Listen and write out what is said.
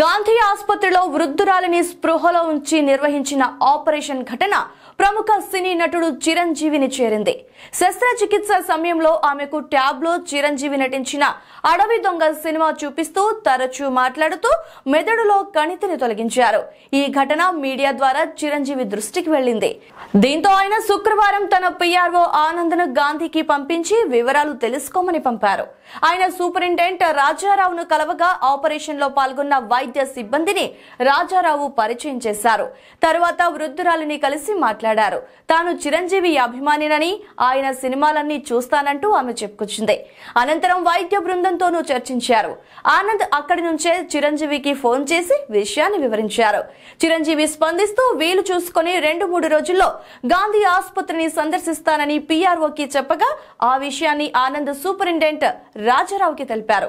గాంధీ ఆసుపత్రిలో వృద్ధురాలిని స్పృహలో ఉంచి నిర్వహించిన ఆపరేషన్ ఘటన ప్రముఖ సినీ నటుడు చిరంజీవిని చేరింది శస్త్రచికిత్స సమయంలో ఆమెకు ట్యాబ్లో చిరంజీవి నటించిన అడవి దొంగ సినిమా చూపిస్తూ తరచూ మాట్లాడుతూ మెదడులో కణితిని తొలగించారు ఈ ఘటన మీడియా ద్వారా చిరంజీవి దృష్టికి వెళ్లింది దీంతో ఆయన శుక్రవారం తన పిఆర్ఓ ఆనంద్ను గాంధీకి పంపించి వివరాలు తెలుసుకోమని పంపారు ఆయన సూపరింటెండెంట్ రాజారావును కలవగా ఆపరేషన్లో పాల్గొన్న వైద్య సిబ్బందిని రాజారావు పరిచయం చేశారు తర్వాత వృద్ధురాలిని కలిసి మాట్లాడారు తాను చిరంజీవి అభిమానినని ఆయన సినిమాలన్నీ చూస్తానంటూ ఆమె చెప్పుకొచ్చింది అనంతరం వైద్య బృందంతోనూ చర్చించారు ఆనంద్ అక్కడి నుంచే చిరంజీవికి ఫోన్ చేసి విషయాన్ని వివరించారు చిరంజీవి స్పందిస్తూ వీలు చూసుకుని రెండు మూడు రోజుల్లో గాంధీ ఆసుపత్రిని సందర్శిస్తానని పీఆర్ఓకి చెప్పగా ఆ విషయాన్ని ఆనంద్ సూపరింటెండెంట్ రాజారావుకి తెలిపారు